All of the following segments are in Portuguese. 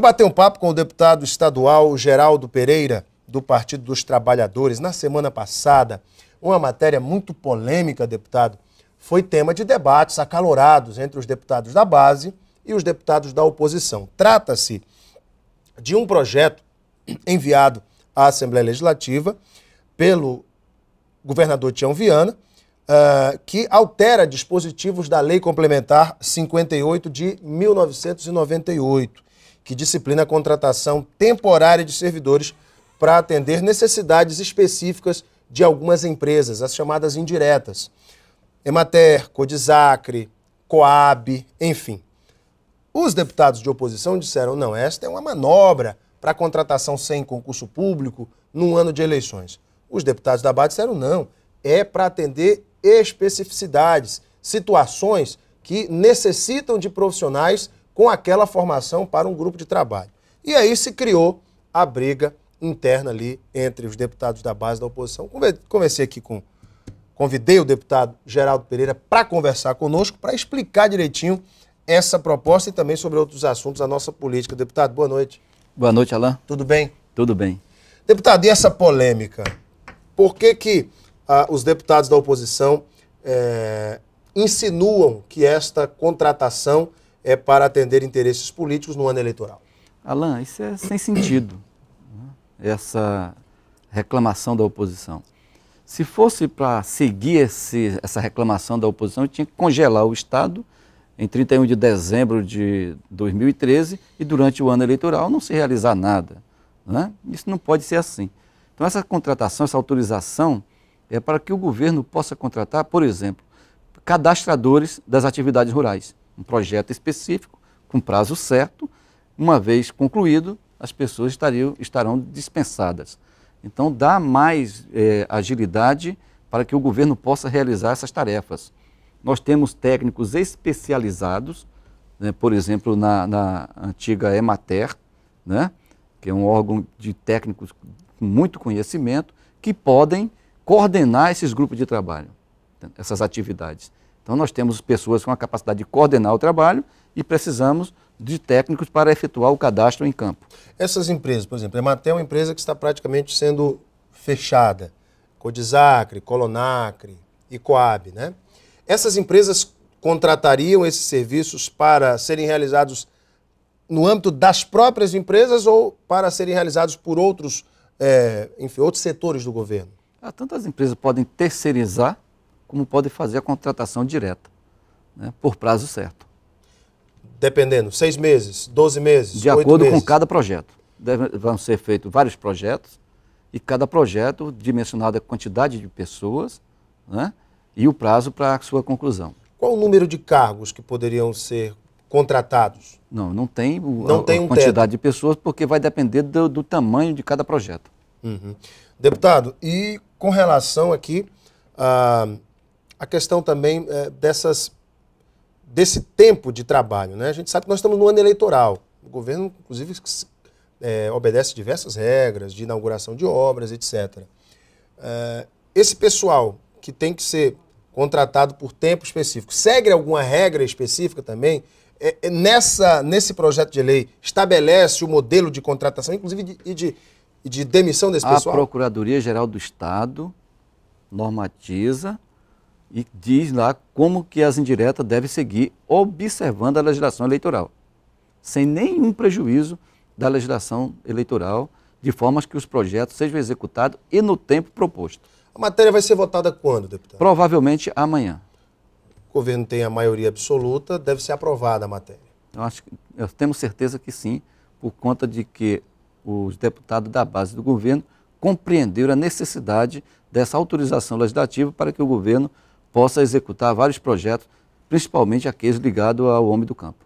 Vou bater um papo com o deputado estadual Geraldo Pereira, do Partido dos Trabalhadores. Na semana passada, uma matéria muito polêmica, deputado, foi tema de debates acalorados entre os deputados da base e os deputados da oposição. Trata-se de um projeto enviado à Assembleia Legislativa pelo governador Tião Viana, uh, que altera dispositivos da Lei Complementar 58 de 1998 que disciplina a contratação temporária de servidores para atender necessidades específicas de algumas empresas, as chamadas indiretas. Emater, Codisacre, Coab, enfim. Os deputados de oposição disseram: não, esta é uma manobra para contratação sem concurso público num ano de eleições. Os deputados da base disseram: não, é para atender especificidades, situações que necessitam de profissionais com aquela formação para um grupo de trabalho. E aí se criou a briga interna ali entre os deputados da base da oposição. Conversei aqui com. Convidei o deputado Geraldo Pereira para conversar conosco, para explicar direitinho essa proposta e também sobre outros assuntos da nossa política. Deputado, boa noite. Boa noite, Alain. Tudo bem? Tudo bem. Deputado, e essa polêmica? Por que, que ah, os deputados da oposição eh, insinuam que esta contratação é para atender interesses políticos no ano eleitoral. Alain, isso é sem sentido, né? essa reclamação da oposição. Se fosse para seguir esse, essa reclamação da oposição, tinha que congelar o Estado em 31 de dezembro de 2013 e durante o ano eleitoral não se realizar nada. Né? Isso não pode ser assim. Então, essa contratação, essa autorização é para que o governo possa contratar, por exemplo, cadastradores das atividades rurais um projeto específico, com prazo certo. Uma vez concluído, as pessoas estariam, estarão dispensadas. Então, dá mais é, agilidade para que o governo possa realizar essas tarefas. Nós temos técnicos especializados, né, por exemplo, na, na antiga Emater, né, que é um órgão de técnicos com muito conhecimento, que podem coordenar esses grupos de trabalho, essas atividades. Então, nós temos pessoas com a capacidade de coordenar o trabalho e precisamos de técnicos para efetuar o cadastro em campo. Essas empresas, por exemplo, a Ematé é uma empresa que está praticamente sendo fechada. Codizacre, Colonacre e Coab, né? Essas empresas contratariam esses serviços para serem realizados no âmbito das próprias empresas ou para serem realizados por outros, é, enfim, outros setores do governo? Ah, tantas empresas podem terceirizar como pode fazer a contratação direta, né, por prazo certo. Dependendo, seis meses, doze meses, De acordo meses. com cada projeto. Deve, vão ser feitos vários projetos e cada projeto dimensionado a quantidade de pessoas né, e o prazo para a sua conclusão. Qual o número de cargos que poderiam ser contratados? Não, não tem, o, não a, tem um quantidade teto. de pessoas, porque vai depender do, do tamanho de cada projeto. Uhum. Deputado, e com relação aqui a ah, a questão também é, dessas, desse tempo de trabalho. Né? A gente sabe que nós estamos no ano eleitoral. O governo, inclusive, é, obedece diversas regras de inauguração de obras, etc. É, eh, esse pessoal que tem que ser contratado por tempo específico, segue alguma regra específica também? É, é nessa, nesse projeto de lei, estabelece o modelo de contratação, inclusive e de, de demissão desse pessoal? A Procuradoria-Geral do Estado normatiza e diz lá como que as indiretas devem seguir observando a legislação eleitoral, sem nenhum prejuízo da legislação eleitoral, de forma que os projetos sejam executados e no tempo proposto. A matéria vai ser votada quando, deputado? Provavelmente amanhã. O governo tem a maioria absoluta, deve ser aprovada a matéria. Eu acho, eu temos certeza que sim, por conta de que os deputados da base do governo compreenderam a necessidade dessa autorização legislativa para que o governo possa executar vários projetos, principalmente aqueles ligados ao homem do campo.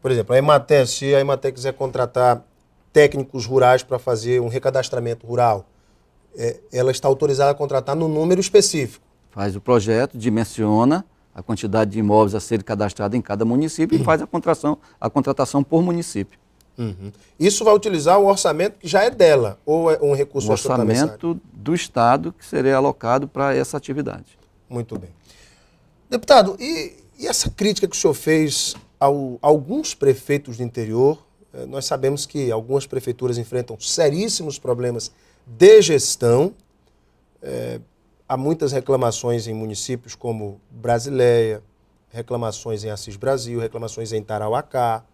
Por exemplo, a Emater se a Emater quiser contratar técnicos rurais para fazer um recadastramento rural, é, ela está autorizada a contratar no número específico. Faz o projeto, dimensiona a quantidade de imóveis a serem cadastrados em cada município uhum. e faz a contratação, a contratação por município. Uhum. Isso vai utilizar o orçamento que já é dela ou é um recurso o orçamento do Estado que seria alocado para essa atividade. Muito bem. Deputado, e, e essa crítica que o senhor fez ao, a alguns prefeitos do interior? É, nós sabemos que algumas prefeituras enfrentam seríssimos problemas de gestão. É, há muitas reclamações em municípios como Brasileia, reclamações em Assis Brasil, reclamações em Tarauacá,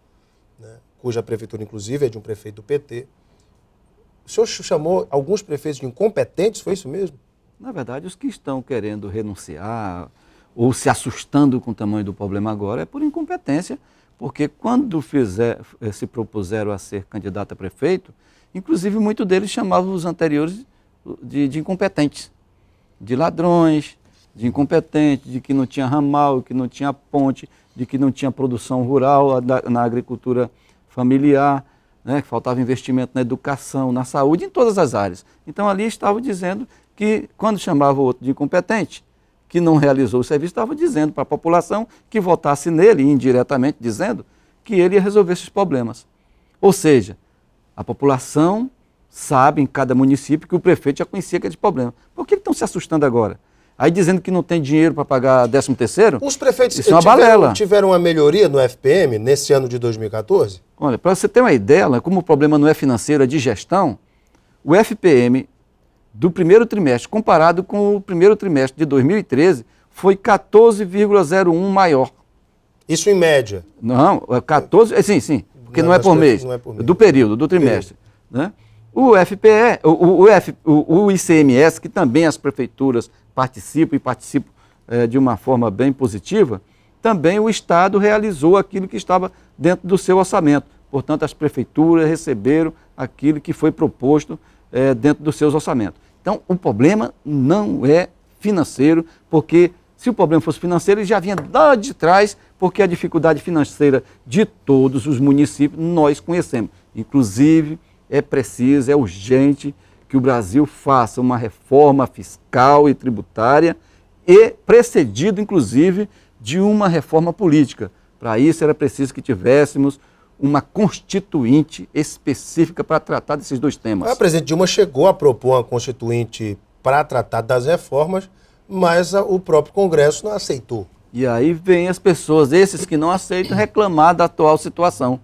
né, cuja prefeitura, inclusive, é de um prefeito do PT. O senhor chamou alguns prefeitos de incompetentes, foi isso mesmo? Na verdade, os que estão querendo renunciar ou se assustando com o tamanho do problema agora é por incompetência, porque quando fizer, eh, se propuseram a ser candidato a prefeito, inclusive muitos deles chamavam os anteriores de, de incompetentes, de ladrões, de incompetentes de que não tinha ramal, que não tinha ponte, de que não tinha produção rural na agricultura familiar, né, que faltava investimento na educação, na saúde, em todas as áreas. Então ali estavam dizendo que, quando chamava o outro de incompetente, que não realizou o serviço, estava dizendo para a população que votasse nele, indiretamente dizendo que ele ia resolver esses problemas. Ou seja, a população sabe em cada município que o prefeito já conhecia aqueles problemas. Por que estão se assustando agora? Aí dizendo que não tem dinheiro para pagar 13 terceiro? Os prefeitos isso é uma tiveram, tiveram uma melhoria no FPM nesse ano de 2014? Olha, para você ter uma ideia, como o problema não é financeiro, é de gestão, o FPM do primeiro trimestre, comparado com o primeiro trimestre de 2013, foi 14,01 maior. Isso em média? Não, 14, é é, sim, sim, porque não, é não, é por mês, não é por mês, do período, do trimestre. Né? O FPE, o, o, F, o, o, ICMS, que também as prefeituras participam e participam é, de uma forma bem positiva, também o Estado realizou aquilo que estava dentro do seu orçamento. Portanto, as prefeituras receberam aquilo que foi proposto é, dentro dos seus orçamentos. Então, o problema não é financeiro, porque se o problema fosse financeiro, ele já vinha lá de trás, porque a dificuldade financeira de todos os municípios nós conhecemos. Inclusive, é preciso, é urgente que o Brasil faça uma reforma fiscal e tributária e precedido, inclusive, de uma reforma política. Para isso era preciso que tivéssemos uma constituinte específica para tratar desses dois temas. A presidente Dilma chegou a propor uma constituinte para tratar das reformas, mas o próprio Congresso não aceitou. E aí vem as pessoas, esses que não aceitam, reclamar da atual situação.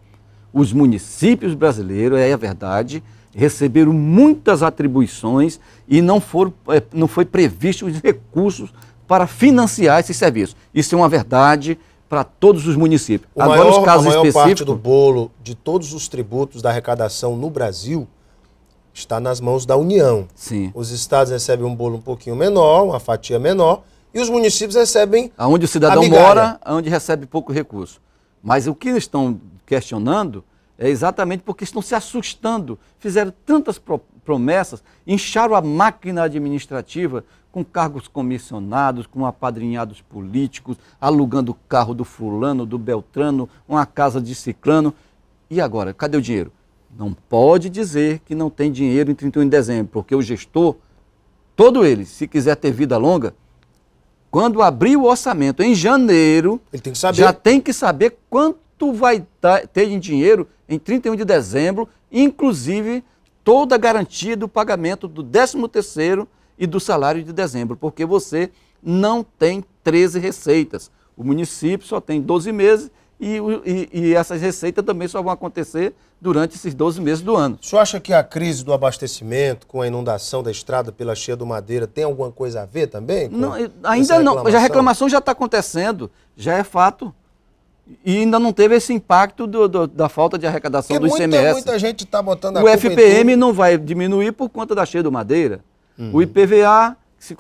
Os municípios brasileiros, é a verdade, receberam muitas atribuições e não, foram, é, não foi previsto os recursos para financiar esses serviços. Isso é uma verdade, para todos os municípios. O Agora, maior, os casos a maior específicos... parte do bolo de todos os tributos da arrecadação no Brasil está nas mãos da União. Sim. Os estados recebem um bolo um pouquinho menor, uma fatia menor, e os municípios recebem. Aonde o cidadão mora, onde recebe pouco recurso. Mas o que eles estão questionando é exatamente porque estão se assustando. Fizeram tantas pro promessas, incharam a máquina administrativa com cargos comissionados, com apadrinhados políticos, alugando o carro do fulano, do beltrano, uma casa de ciclano. E agora, cadê o dinheiro? Não pode dizer que não tem dinheiro em 31 de dezembro, porque o gestor, todo ele, se quiser ter vida longa, quando abrir o orçamento em janeiro, tem já tem que saber quanto vai ter em dinheiro em 31 de dezembro, inclusive toda a garantia do pagamento do 13 terceiro e do salário de dezembro, porque você não tem 13 receitas. O município só tem 12 meses e, e, e, essas receitas também só vão acontecer durante esses 12 meses do ano. O senhor acha que a crise do abastecimento, com a inundação da estrada pela cheia do Madeira, tem alguma coisa a ver também? não, ainda não. Já a reclamação já está acontecendo, já é fato. E ainda não teve esse impacto do, do, da falta de arrecadação Porque do muita, ICMS. Muita gente está botando a O FPM não vai diminuir por conta da cheia do Madeira. O IPVA. Se...